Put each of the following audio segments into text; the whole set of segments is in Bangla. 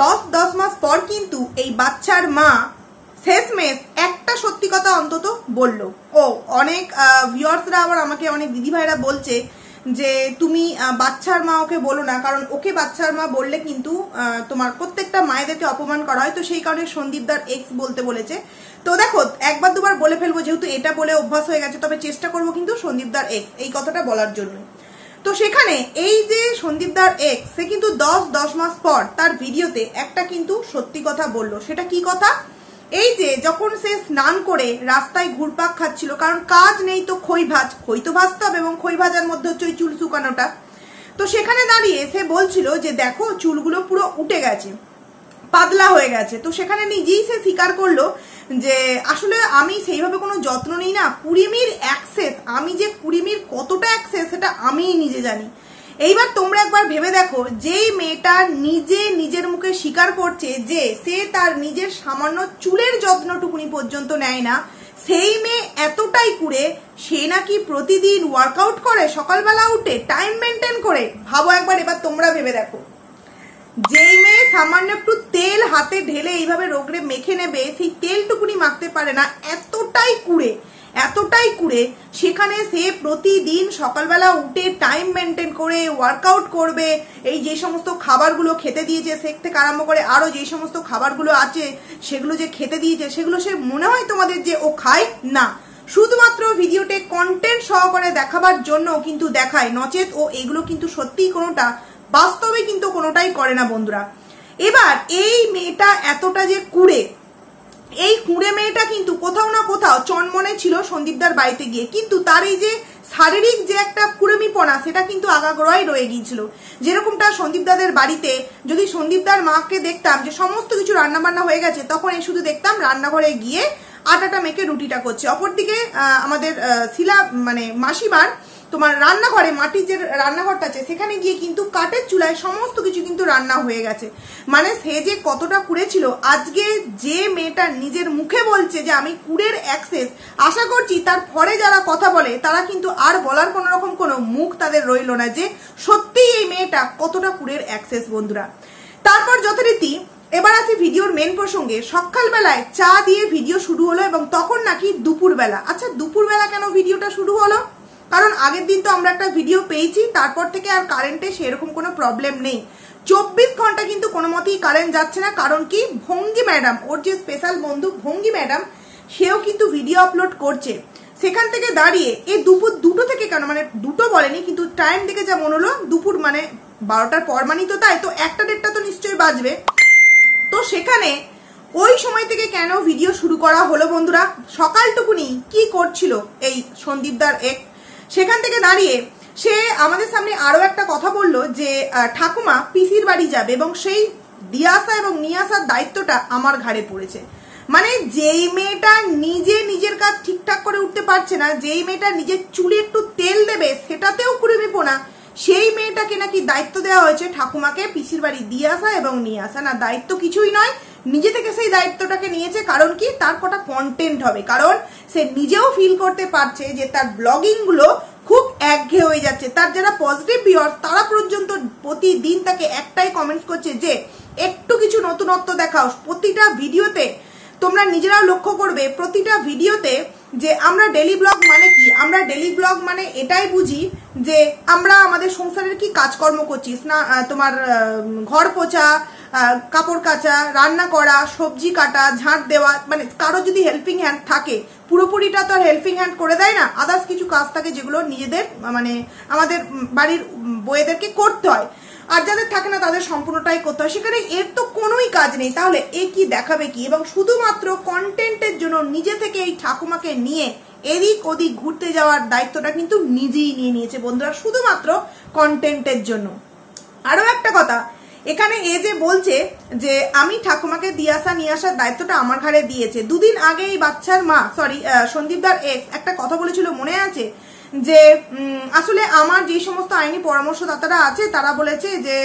দশ দশ মাস পর কিন্তু এই বাচ্চার মা শেষমেশ একটা সত্যি কথা অন্তত বলল ও অনেক ভিউয়ার্সরা আবার আমাকে অনেক মানে দিদিভাইরা বলছে যে তুমি বাচ্চার মা ওকে বলো না কারণ ওকে বাচ্চার মা বললে কিন্তু তোমার প্রত্যেকটা মায়েদেরকে অপমান করা হয় তো সেই কারণে সন্দীপদার এক্স বলতে বলেছে তো দেখো একবার দুবার বলে ফেলবো যেহেতু এটা বলে অভ্যাস হয়ে গেছে তবে চেষ্টা করবো কিন্তু সন্দীপদার এক্স এই কথাটা বলার জন্য তো সেখানে এই যে সন্দীপদার এক্স সে কিন্তু দশ দশ মাস পর তার ভিডিওতে একটা কিন্তু সত্যি কথা বলল সেটা কি কথা এই যে যখন সে স্নান করে রাস্তায় ঘুরপাক খাচ্ছিল কারণ কাজ নেই তো খই ভাজ খই তো ভাজতাম এবং খই ভাজার মধ্যে হচ্ছে ওই চুল শুকানোটা তো সেখানে দাঁড়িয়ে সে বলছিল যে দেখো চুলগুলো পুরো উঠে গেছে পাতলা হয়ে গেছে তো সেখানে নিজেই সে স্বীকার করলো যে আসলে আমি সেইভাবে কোনো যত্ন নিই না কুড়িমির অ্যাক্সেস আমি যে কুড়িমির কতটা অ্যাক্সেস সেটা আমিই নিজে জানি এইবার তোমরা একবার ভেবে দেখো যেই মেয়েটা নিজে নিজের মুখে স্বীকার করছে যে সে তার নিজের সামান্য চুলের যত্নটুকুনি পর্যন্ত নেয় না সেই মেয়ে এতটাই কুড়ে সে নাকি প্রতিদিন ওয়ার্কআউট করে সকালবেলা উঠে টাইম মেনটেন করে ভাবো একবার এবার তোমরা ভেবে দেখো যেই মেয়ে সামান্য একটু তেল হাতে ঢেলে এইভাবে রোগরে মেখে নেবে সেই তেলটুকুনি মাখতে পারে না এতটাই কুড়ে এতটাই কুড়ে সেখানে সে প্রতিদিন সকালবেলা উঠে টাইম মেনটেন করে ওয়ার্কআউট করবে এই যে সমস্ত খাবারগুলো খেতে দিয়েছে সে থেকে আরম্ভ করে আরও যে সমস্ত খাবারগুলো আছে সেগুলো যে খেতে দিয়েছে সেগুলো সে মনে হয় তোমাদের যে ও খায় না শুধুমাত্র ভিডিওতে কন্টেন্ট সহকারে দেখাবার জন্য কিন্তু দেখায় নচেত ও এগুলো কিন্তু সত্যিই কোনোটা বাস্তবে কিন্তু কোনোটাই করে না বন্ধুরা এবার এই মেয়েটা এতটা যে কুড়ে এই কুঁড়ে মেয়েটা কিন্তু কোথাও না কোথাও চনমনে ছিল সন্দীপদার বাড়িতে গিয়ে কিন্তু তার এই যে শারীরিক যে একটা কুড়েমিপনা সেটা কিন্তু আগাগোড়াই রয়ে গিয়েছিল যেরকমটা সন্দীপদাদের বাড়িতে যদি সন্দীপদার মাকে দেখতাম যে সমস্ত কিছু রান্না বান্না হয়ে গেছে তখন এই শুধু দেখতাম রান্নাঘরে গিয়ে আটাটা মেখে রুটিটা করছে অপরদিকে আমাদের শিলা মানে মাসিমার তোমার রান্নাঘরে মাটির যে রান্নাঘরটা আছে সেখানে গিয়ে কিন্তু কাঠের চুলায় সমস্ত কিছু কিন্তু রান্না হয়ে গেছে মানে সে যে কতটা কুড়েছিল আজকে যে মেয়েটা নিজের মুখে বলছে যে আমি কুড়ের অ্যাক্সেস আশা করছি তার পরে যারা কথা বলে তারা কিন্তু আর বলার কোনো রকম কোনো মুখ তাদের রইল না যে সত্যিই এই মেয়েটা কতটা কুড়ের অ্যাক্সেস বন্ধুরা তারপর যথারীতি এবার আসি ভিডিওর মেন প্রসঙ্গে সকালবেলায় চা দিয়ে ভিডিও শুরু হলো এবং তখন নাকি দুপুরবেলা আচ্ছা দুপুরবেলা কেন ভিডিওটা শুরু হলো কারণ আগের দিন তো আমরা একটা ভিডিও পেয়েছি তারপর থেকে আর কারেন্টে সেরকম কোনো প্রবলেম নেই চব্বিশ ঘন্টা কিন্তু কোনো মতেই কারেন্ট যাচ্ছে না কারণ কি ভঙ্গি ম্যাডাম ওর যে স্পেশাল বন্ধু ভঙ্গি ম্যাডাম সেও কিন্তু ভিডিও আপলোড করছে সেখান থেকে দাঁড়িয়ে এ দুপুর দুটো থেকে কেন মানে দুটো বলেনি কিন্তু টাইম দেখে যা মনে হলো দুপুর মানে বারোটার পর মানি তো তাই তো একটা ডেটটা তো নিশ্চয়ই বাজবে তো সেখানে ওই সময় থেকে কেন ভিডিও শুরু করা হলো বন্ধুরা সকালটুকুনি কি করছিল এই সন্দীপদার এক সেখান থেকে দাঁড়িয়ে সে আমাদের সামনে আরও একটা কথা বলল যে ঠাকুমা পিসির বাড়ি যাবে এবং সেই দিয়ে আসা এবং নিয়ে আসার দায়িত্বটা আমার ঘাড়ে পড়েছে মানে যেই মেয়েটা নিজে নিজের কাজ ঠিকঠাক করে উঠতে পারছে না যেই মেয়েটা নিজের চুলে একটু তেল দেবে সেটাতেও না সেই মেয়েটাকে নাকি দায়িত্ব দেওয়া হয়েছে ঠাকুমাকে পিসির বাড়ি দিয়ে আসা এবং নিয়ে আসা না দায়িত্ব কিছুই নয় নিজে থেকে সেই দায়িত্বটাকে নিয়েছে কারণ কি তার কটা কন্টেন্ট হবে কারণ সে নিজেও ফিল করতে পারছে যে তার ব্লগিংগুলো খুব একঘে হয়ে যাচ্ছে তার যারা পজিটিভ ভিউয়ার্স তারা পর্যন্ত প্রতিদিন তাকে একটাই কমেন্টস করছে যে একটু কিছু নতুনত্ব দেখাও প্রতিটা ভিডিওতে তোমরা নিজেরাও লক্ষ্য করবে প্রতিটা ভিডিওতে যে আমরা ডেলি ব্লগ মানে কি আমরা ডেলি ব্লগ মানে এটাই বুঝি যে আমরা আমাদের সংসারের কি কাজকর্ম করছি না তোমার ঘর পোচা কাপড় কাচা রান্না করা সবজি কাটা ঝাঁট দেওয়া মানে কারো যদি হেল্পিং হ্যান্ড থাকে পুরোপুরিটা তো আর হেল্পিং হ্যান্ড করে দেয় না আদার্স কিছু কাজ থাকে যেগুলো নিজেদের মানে আমাদের বাড়ির বইয়েদেরকে করতে হয় আর যাদের থাকে না তাদের সম্পূর্ণটাই করতে হয় সেখানে এর তো কোনোই কাজ নেই তাহলে এ কি দেখাবে কি এবং শুধুমাত্র কন্টেন্টের জন্য নিজে থেকে এই ঠাকুমাকে নিয়ে এদিক ওদিক ঘুরতে যাওয়ার দায়িত্বটা কিন্তু নিজেই নিয়ে নিয়েছে বন্ধুরা শুধুমাত্র কন্টেন্টের জন্য আরও একটা কথা এখানে এ যে বলছে যে আমি ঠাকুমাকে দিয়ে আসা নিয়ে আসার দায়িত্বটা আমার ঘাড়ে দিয়েছে দুদিন আগে এই বাচ্চার মা সরি সন্দীপদার এক্স একটা কথা বলেছিল মনে আছে যে আসলে আমার যে সমস্ত আইনি পরামর্শদাতারা আছে তারা বলেছে যে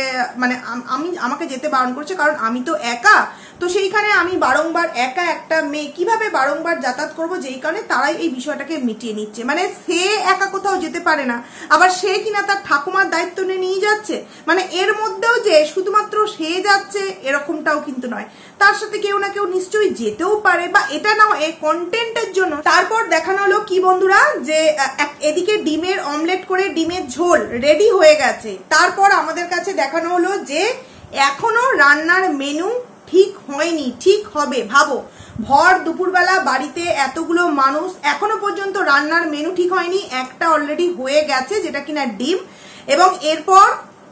মানে আমি আমাকে যেতে বারণ করছে কারণ আমি তো একা তো সেইখানে আমি বারংবার একা একটা মেয়ে কিভাবে বারংবার যাতায়াত করবো যেই কারণে তারাই এই বিষয়টাকে মিটিয়ে নিচ্ছে মানে সে একা কোথাও যেতে পারে না আবার সে কিনা তার ঠাকুমার দায়িত্ব নিয়ে নিয়ে যাচ্ছে মানে এর মধ্যেও যে শুধুমাত্র সে যাচ্ছে এরকমটাও কিন্তু নয় তার সাথে কেউ না কেউ নিশ্চয়ই যেতেও পারে বা এটা না এই কন্টেন্টের জন্য তারপর দেখানো হলো কি বন্ধুরা যে এদিকে ডিমের অমলেট করে ডিমের ঝোল রেডি হয়ে গেছে তারপর আমাদের কাছে দেখানো হলো যে এখনো রান্নার মেনু ঠিক হয়নি ঠিক হবে ভাবো ভর দুপুরবেলা বাড়িতে এতগুলো মানুষ এখনো পর্যন্ত রান্নার মেনু ঠিক হয়নি একটা অলরেডি হয়ে গেছে যেটা কিনা ডিম এবং এরপর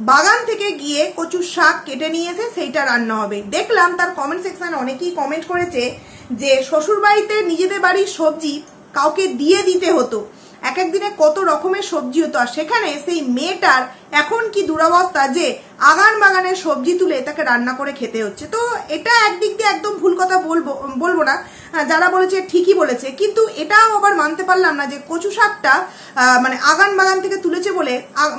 বাগান থেকে গিয়ে কচু শাক কেটে নিয়েছে সেইটা রান্না হবে দেখলাম তার কমেন্ট সেকশানে অনেকেই কমেন্ট করেছে যে শ্বশুরবাড়িতে নিজেদের বাড়ির সবজি কাউকে দিয়ে দিতে হতো এক একদিনে কত রকমের সবজি হতো আর সেখানে সেই মেয়েটার এখন কি দুরাবস্থা যে আগান বাগানের সবজি তুলে তাকে রান্না করে খেতে হচ্ছে তো এটা একদিক দিয়ে একদম ভুল কথা বলবো বলবো না যারা বলেছে ঠিকই বলেছে কিন্তু এটাও আবার মানতে পারলাম না যে কচু শাকটা মানে আগান বাগান থেকে তুলেছে বলে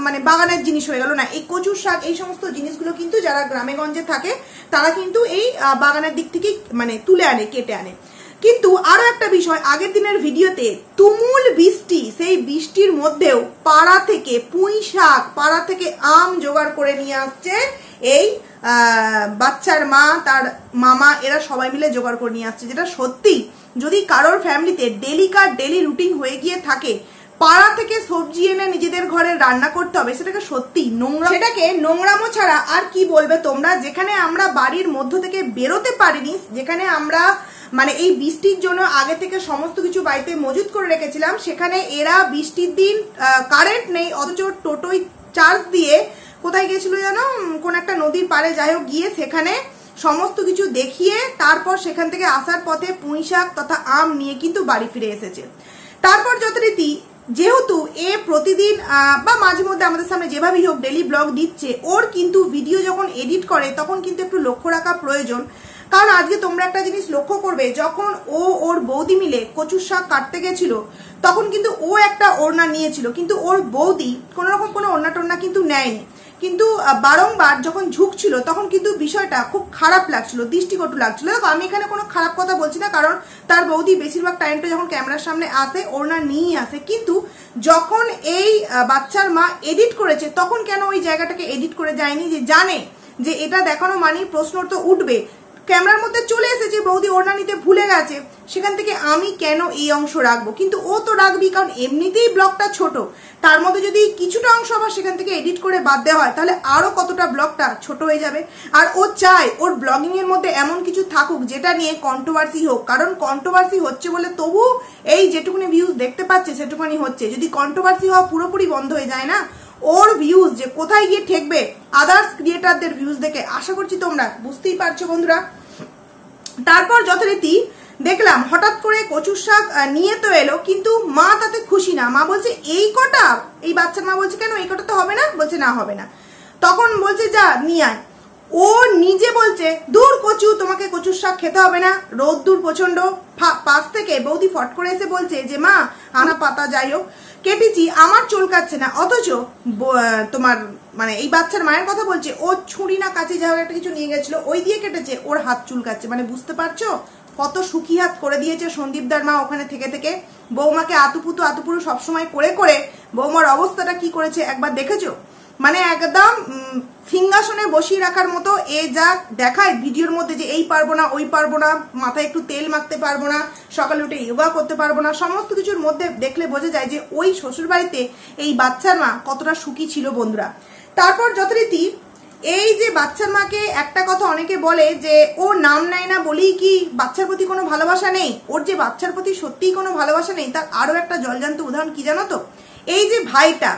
মানে বাগানের জিনিস হয়ে গেল না এই কচু শাক এই সমস্ত জিনিসগুলো কিন্তু যারা গ্রামে গঞ্জে থাকে তারা কিন্তু এই বাগানের দিক থেকে মানে তুলে আনে কেটে আনে কিন্তু আরও একটা বিষয় আগের দিনের ভিডিওতে তুমুল বৃষ্টি সেই বৃষ্টির মধ্যেও পাড়া থেকে পুঁই শাক পাড়া থেকে আম জোগাড় করে নিয়ে আসছে এই বাচ্চার মা তার মামা এরা সবাই মিলে জোগাড় করে নিয়ে আসছে যেটা সত্যি যদি কারোর ফ্যামিলিতে ডেলিকার ডেলি রুটিন হয়ে গিয়ে থাকে পাড়া থেকে সবজি এনে নিজেদের ঘরে রান্না করতে হবে সেটাকে সত্যি নোংরা সেটাকে নোংরামো ছাড়া আর কি বলবে তোমরা যেখানে আমরা বাড়ির মধ্য থেকে বেরোতে পারিনি যেখানে আমরা মানে এই বৃষ্টির জন্য আগে থেকে সমস্ত কিছু বাড়িতে মজুত করে রেখেছিলাম সেখানে এরা বৃষ্টির দিন কারেন্ট নেই অথচ টোটোই চার্জ দিয়ে কোথায় গেছিল যেন কোন একটা নদীর পাড়ে যাই হোক গিয়ে সেখানে সমস্ত কিছু দেখিয়ে তারপর সেখান থেকে আসার পথে পুঁই শাক তথা আম নিয়ে কিন্তু বাড়ি ফিরে এসেছে তারপর যথারীতি যেহেতু এ প্রতিদিন বা মাঝে মধ্যে আমাদের সামনে যেভাবেই হোক ডেলি ব্লগ দিচ্ছে ওর কিন্তু ভিডিও যখন এডিট করে তখন কিন্তু একটু লক্ষ্য রাখা প্রয়োজন কারণ আজকে তোমরা একটা জিনিস লক্ষ্য করবে যখন ও ওর বৌদি মিলে কচুর শাক কাটতে গেছিল তখন কিন্তু ও একটা ওড়না নিয়েছিল কিন্তু ওর বৌদি কোনো রকম কোনো ওড়না টোড়না কিন্তু নেয়নি কিন্তু বারংবার যখন ঝুঁকছিল তখন কিন্তু বিষয়টা খুব খারাপ লাগছিল দৃষ্টিকটু লাগছিল আমি এখানে কোনো খারাপ কথা বলছি না কারণ তার বৌদি বেশিরভাগ টাইমটা যখন ক্যামেরার সামনে আসে ওড়না নিয়েই আসে কিন্তু যখন এই বাচ্চার মা এডিট করেছে তখন কেন ওই জায়গাটাকে এডিট করে যায়নি যে জানে যে এটা দেখানো মানে প্রশ্ন তো উঠবে ক্যামেরার মধ্যে চলে এসেছে বৌদি ওড়না নিতে ভুলে গেছে সেখান থেকে আমি কেন এই অংশ রাখবো কিন্তু ও তো রাখবি কারণ এমনিতেই ব্লগটা ছোট তার মধ্যে যদি কিছুটা অংশ আবার সেখান থেকে এডিট করে বাদ দেওয়া হয় তাহলে আরও কতটা ব্লগটা ছোট হয়ে যাবে আর ও চায় ওর ব্লগিংয়ের মধ্যে এমন কিছু থাকুক যেটা নিয়ে কন্ট্রোভার্সি হোক কারণ কন্ট্রোভার্সি হচ্ছে বলে তবু এই যেটুকুনি ভিউজ দেখতে পাচ্ছে সেটুকুনি হচ্ছে যদি কন্ট্রোভার্সি হওয়া পুরোপুরি বন্ধ হয়ে যায় না ওর ভিউজ যে কোথায় গিয়ে ঠেকবে আদার্স ক্রিয়েটারদের ভিউজ দেখে আশা করছি তোমরা বুঝতেই পারছো বন্ধুরা তারপর যথারীতি দেখলাম হঠাৎ করে কচুর শাক নিয়ে তো এলো কিন্তু মা তাতে খুশি না মা বলছে এই কটা এই বাচ্চার মা বলছে কেন এই কটা তো হবে না বলছে না হবে না তখন বলছে যা নিয়ে আয় ও নিজে বলছে দূর কচু তোমাকে কচুর শাক খেতে হবে না রোদ দূর প্রচন্ড পাশ থেকে বৌদি ফট করে এসে বলছে যে মা আনা পাতা যাই হোক কেটেছি আমার চলকাচ্ছে না অথচ তোমার মানে এই বাচ্চার মায়ের কথা বলছে ও ছুরি না কাছে যাওয়ার একটা কিছু নিয়ে গেছিল ওই দিয়ে কেটেছে ওর হাত চুলকাচ্ছে মানে বুঝতে পারছো কত সুখী হাত করে দিয়েছে সন্দীপদার মা ওখানে থেকে থেকে বৌমাকে আতুপুতু আতুপুরু সবসময় করে করে বৌমার অবস্থাটা কি করেছে একবার দেখেছো মানে একদম সিংহাসনে বসিয়ে রাখার মতো এ যা দেখায় ভিডিওর মধ্যে যে এই পারবো না ওই পারবো না মাথায় একটু তেল মাখতে পারবো না সকালে উঠে ইয়োগা করতে পারবো না সমস্ত কিছুর মধ্যে দেখলে বোঝা যায় যে ওই শ্বশুরবাড়িতে এই বাচ্চার মা কতটা সুখী ছিল বন্ধুরা তারপর যথারীতি এই যে বাচ্চার মাকে একটা কথা অনেকে বলে যে ও নাম নেয় না বলেই কি বাচ্চার প্রতি কোনো ভালোবাসা নেই ওর যে বাচ্চার প্রতি সত্যিই কোনো ভালোবাসা নেই তার আরও একটা জলজান্ত উদাহরণ কি জানো তো এই যে ভাইটা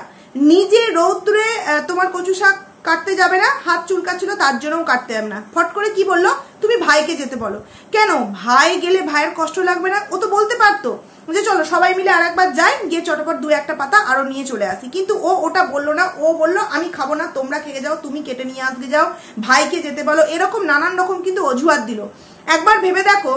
নিজে রৌদ্রে তোমার কচু শাক কাটতে যাবে না হাত চুলকাচ্ছিল তার জন্যও কাটতে যাবে না ফট করে কি বললো তুমি ভাইকে যেতে বলো কেন ভাই গেলে ভাইয়ের কষ্ট লাগবে না ও তো বলতে পারতো যে চলো সবাই মিলে আর একবার যাই গিয়ে চটপট দু একটা পাতা আরো নিয়ে চলে আসি কিন্তু ও ওটা বললো না ও বললো আমি খাবো না তোমরা খেয়ে যাও তুমি কেটে নিয়ে আসতে যাও ভাইকে যেতে বলো এরকম নানান রকম কিন্তু অজুহাত দিল একবার ভেবে দেখো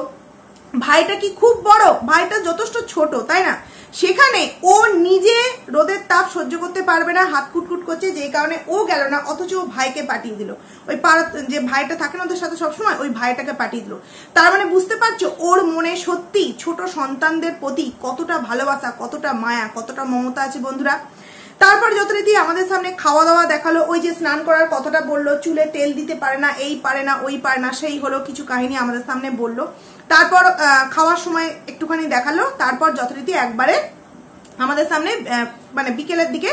ভাইটা কি খুব বড় ভাইটা যথেষ্ট ছোট তাই না সেখানে ও নিজে রোদের তাপ সহ্য করতে পারবে না হাত কুটকুট করছে যে কারণে ও গেল না অথচ ও ভাইকে পাঠিয়ে দিল ওই পাড়া যে ভাইটা থাকে না ওদের সাথে সবসময় ওই ভাইটাকে পাঠিয়ে দিল তার মানে বুঝতে পারছো ওর মনে সত্যি ছোট সন্তানদের প্রতি কতটা ভালোবাসা কতটা মায়া কতটা মমতা আছে বন্ধুরা তারপর যথারীতি আমাদের সামনে খাওয়া দাওয়া দেখালো ওই যে স্নান করার কথাটা বললো চুলে তেল দিতে পারে না এই পারে না ওই পারে না সেই হলো কিছু কাহিনী আমাদের সামনে বললো তারপর খাওয়ার সময় একটুখানি দেখালো তারপর যথারীতি একবারে আমাদের সামনে মানে বিকেলের দিকে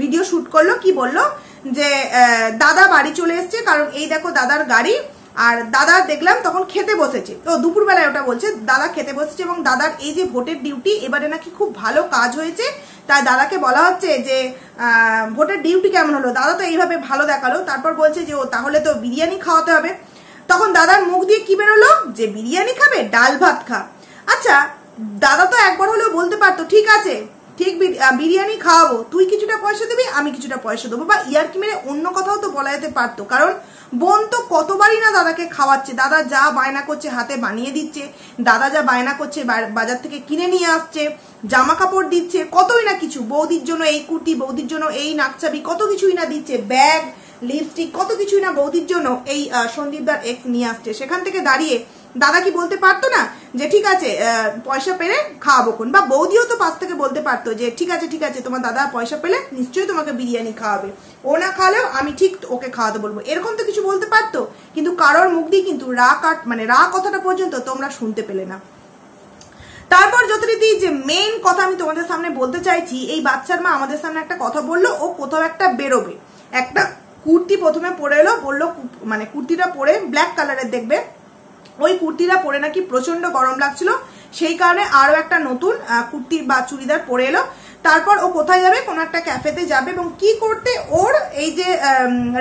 ভিডিও শুট করলো কি বললো যে দাদা বাড়ি চলে এসছে কারণ এই দেখো দাদার গাড়ি আর দাদা দেখলাম তখন খেতে বসেছে তো দুপুরবেলায় ওটা বলছে দাদা খেতে বসেছে এবং দাদার এই যে ভোটের ডিউটি এবারে নাকি খুব ভালো কাজ হয়েছে তাই দাদাকে বলা হচ্ছে যে ভোটের ডিউটি কেমন হলো দাদা তো এইভাবে ভালো দেখালো তারপর বলছে যে ও তাহলে তো বিরিয়ানি খাওয়াতে হবে তখন দাদার মুখ দিয়ে কি বেরোলো যে বিরিয়ানি খাবে ডাল ভাত খা আচ্ছা দাদা তো একবার হলেও বলতে পারতো ঠিক আছে ঠিক বিরিয়ানি খাওয়াবো তুই কিছুটা পয়সা দিবি আমি কিছুটা পয়সা দেবো বা ইয়ার কি মেরে অন্য কথাও তো বলা যেতে পারতো কারণ বোন তো কতবারই না দাদাকে খাওয়াচ্ছে দাদা যা বায়না করছে হাতে বানিয়ে দিচ্ছে দাদা যা বায়না করছে বাজার থেকে কিনে নিয়ে আসছে জামা কাপড় দিচ্ছে কতই না কিছু বৌদির জন্য এই কুর্তি বৌদির জন্য এই নাকচাবি কত কিছুই না দিচ্ছে ব্যাগ লিপস্টিক কত কিছুই না বৌদির জন্য এই সন্দীপদার এক্স নিয়ে আসছে সেখান থেকে দাঁড়িয়ে দাদা কি বলতে পারতো না যে ঠিক আছে পয়সা পেলে খাওয়াবো কোন বা বৌদিও তো পাশ থেকে বলতে পারতো যে ঠিক আছে ঠিক আছে তোমার দাদা পয়সা পেলে নিশ্চয়ই তোমাকে বিরিয়ানি খাওয়াবে ও না খাওয়ালেও আমি ঠিক ওকে খাওয়াতে বলবো এরকম তো কিছু বলতে পারতো কিন্তু কারোর মুখ দিয়ে কিন্তু রা কাট মানে রা কথাটা পর্যন্ত তোমরা শুনতে পেলে না তারপর যথারীতি যে মেন কথা আমি তোমাদের সামনে বলতে চাইছি এই বাচ্চার মা আমাদের সামনে একটা কথা বললো ও কোথাও একটা বেরোবে একটা কুর্তি প্রথমে পরে এলো বললো মানে কুর্তিটা পরে ব্ল্যাক কালারের দেখবে ওই কুর্তিটা পরে নাকি প্রচন্ড গরম লাগছিল সেই কারণে আরও একটা নতুন কুর্তি বা চুড়িদার পরে এলো তারপর ও কোথায় যাবে কোনো একটা ক্যাফেতে যাবে এবং কি করতে ওর এই যে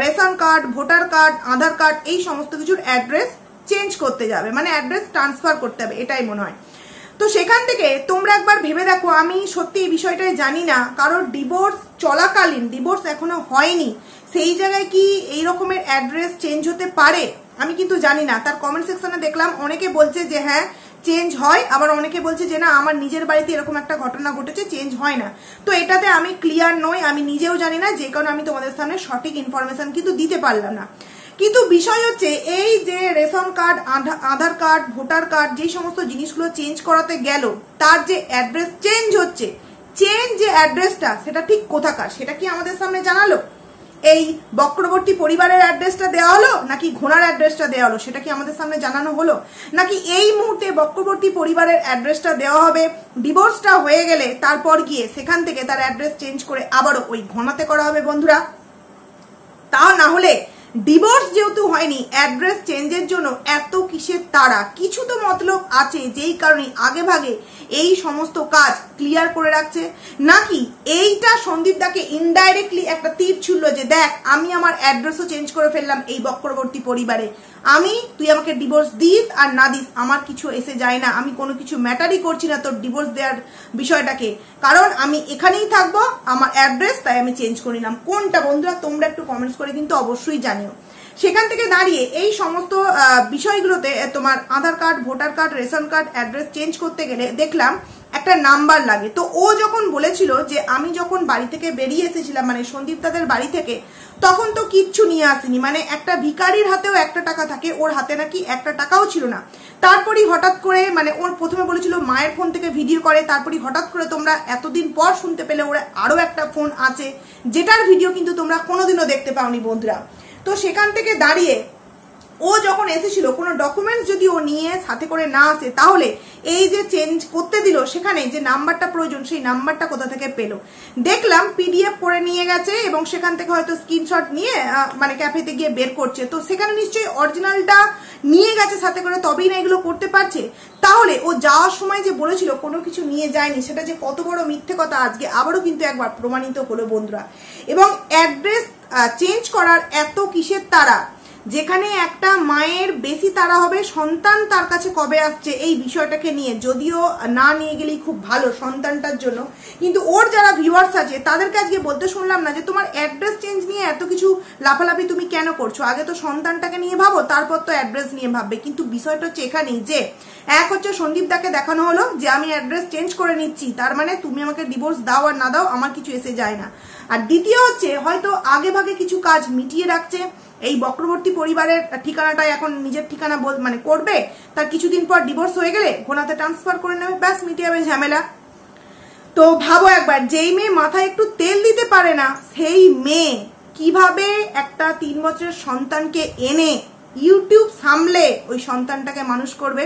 ration card voter card Aadhaar card এই সমস্ত কিছুর অ্যাড্রেস চেঞ্জ করতে যাবে মানে অ্যাড্রেস ট্রান্সফার করতে হবে এটাই মনে হয় তো সেখান থেকে তোমরা একবার ভেবে দেখো আমি সত্যি এই বিষয়টাই জানি না কারণ ডিভোর্স চলাকালীন ডিভোর্স এখনো হয়নি সেই জায়গায় কি এই রকমের অ্যাড্রেস চেঞ্জ হতে পারে আমি কিন্তু জানি না তার কমেন্ট সেকশনে দেখলাম অনেকে বলছে যে হ্যাঁ চেঞ্জ হয় আবার অনেকে বলছে যে না আমার নিজের বাড়িতে এরকম একটা ঘটনা ঘটেছে চেঞ্জ হয় না তো এটাতে আমি ক্লিয়ার নই আমি নিজেও জানি না যে কারণে আমি তোমাদের সামনে সঠিক ইনফরমেশন কিন্তু দিতে পারলাম না কিন্তু বিষয় হচ্ছে এই যে ration card Aadhaar card voter card যে সমস্ত জিনিসগুলো চেঞ্জ করাতে গেল তার যে অ্যাড্রেস চেঞ্জ হচ্ছে চেঞ্জ যে অ্যাড্রেসটা সেটা ঠিক কোথাকার সেটা কি আমাদের সামনে জানালো এই বক্রবর্তী পরিবারের অ্যাড্রেসটা দেওয়া হলো নাকি ঘোড়ার অ্যাড্রেসটা দেওয়া হলো সেটা কি আমাদের সামনে জানানো হলো নাকি এই মুহূর্তে বক্রবর্তী পরিবারের অ্যাড্রেসটা দেওয়া হবে ডিভোর্সটা হয়ে গেলে তারপর গিয়ে সেখান থেকে তার অ্যাড্রেস চেঞ্জ করে আবারও ওই ঘোনাতে করা হবে বন্ধুরা তা না হলে ডিভোর্স যেহেতু হয়নি অ্যাড্রেস চেঞ্জের জন্য এত কিসের তারা কিছু তো মতলব আছে যেই কারণে আগে ভাগে এই সমস্ত কাজ ক্লিয়ার করে রাখছে নাকি এইটা সন্দীপদাকে ইনডাইরেক্টলি একটা তীর ছুড়লো যে দেখ আমি আমার অ্যাড্রেসও চেঞ্জ করে ফেললাম এই বক্রবর্তী পরিবারে আমি তুই আমাকে ডিভোর্স দিস আর না দিস আমার কিছু এসে যায় না আমি কোনো কিছু ম্যাটারই করছি না তোর ডিভোর্স দেওয়ার বিষয়টাকে কারণ আমি এখানেই থাকবো আমার অ্যাড্রেস তাই আমি চেঞ্জ করে নিলাম কোনটা বন্ধুরা তোমরা একটু কমেন্টস করে কিন্তু অবশ্যই জানি কেন সেখান থেকে দাঁড়িয়ে এই সমস্ত বিষয়গুলোতে তোমার Aadhaar card voter card ration card address change করতে গেলে দেখলাম একটা নাম্বার লাগে তো ও যখন বলেছিল যে আমি যখন বাড়ি থেকে বেরিয়ে এসেছিলাম মানে সন্দীপ তাদের বাড়ি থেকে তখন তো কিচ্ছু নিয়ে আসেনি মানে একটা ভিকারির হাতেও একটা টাকা থাকে ওর হাতে নাকি একটা টাকাও ছিল না তারপরই হঠাৎ করে মানে ওর প্রথমে বলেছিল মায়ের ফোন থেকে ভিডিও করে তারপরেই হঠাৎ করে তোমরা এতদিন পর শুনতে পেলে ওর আরও একটা ফোন আছে যেটার ভিডিও কিন্তু তোমরা কোনোদিনও দেখতে পাওনি বন্ধুরা তো সেখান থেকে দাঁড়িয়ে ও যখন এসেছিল কোনো ডকুমেন্টস যদি ও নিয়ে সাথে করে না আসে তাহলে এই যে চেঞ্জ করতে দিল সেখানে যে নাম্বারটা প্রয়োজন সেই নাম্বারটা কোথা থেকে পেল দেখলাম পিডিএফ করে নিয়ে গেছে এবং সেখান থেকে হয়তো স্ক্রিনশট নিয়ে মানে ক্যাফেতে গিয়ে বের করছে তো সেখানে নিশ্চয়ই অরিজিনালটা নিয়ে গেছে সাথে করে তবেই না এগুলো করতে পারছে তাহলে ও যাওয়ার সময় যে বলেছিল কোনো কিছু নিয়ে যায়নি সেটা যে কত বড় মিথ্যে কথা আজকে আবারও কিন্তু একবার প্রমাণিত হলো বন্ধুরা এবং অ্যাড্রেস চেঞ্জ করার এত কিসের তারা যেখানে একটা মায়ের বেশি তারা হবে সন্তান তার কাছে কবে আসছে এই বিষয়টাকে নিয়ে যদিও না নিয়ে গেলেই খুব ভালো সন্তানটার জন্য কিন্তু ওর যারা ভিউয়ার্স আছে তাদেরকে আজকে বলতে শুনলাম না যে তোমার অ্যাড্রেস চেঞ্জ নিয়ে এত কিছু লাফালাফি তুমি কেন করছো আগে তো সন্তানটাকে নিয়ে ভাবো তারপর তো অ্যাড্রেস নিয়ে ভাববে কিন্তু বিষয়টা হচ্ছে এখানেই যে এক হচ্ছে সন্দীপদাকে দেখানো হলো যে আমি অ্যাড্রেস চেঞ্জ করে নিচ্ছি তার মানে তুমি আমাকে ডিভোর্স দাও আর না দাও আমার কিছু এসে যায় না আর দ্বিতীয় হচ্ছে হয়তো আগে ভাগে কিছু কাজ মিটিয়ে রাখছে এই বক্রবর্তী পরিবারের ঠিকানাটাই এখন নিজের ঠিকানা মানে করবে তার কিছুদিন পর ডিভোর্স হয়ে গেলে ঘোনাতে ট্রান্সফার করে নেবে ব্যাস মিটে যাবে ঝামেলা তো ভাবো একবার যেই মেয়ে মাথায় একটু তেল দিতে পারে না সেই মেয়ে কিভাবে একটা তিন বছরের সন্তানকে এনে ইউটিউব সামলে ওই সন্তানটাকে মানুষ করবে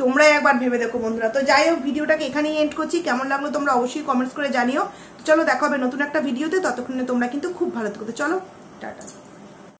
তোমরা একবার ভেবে দেখো বন্ধুরা তো যাই হোক ভিডিওটাকে এখানেই এন্ড করছি কেমন লাগলো তোমরা অবশ্যই কমেন্টস করে জানিও চলো দেখা হবে নতুন একটা ভিডিওতে ততক্ষণে তোমরা কিন্তু খুব ভালো থাকো চলো টাটা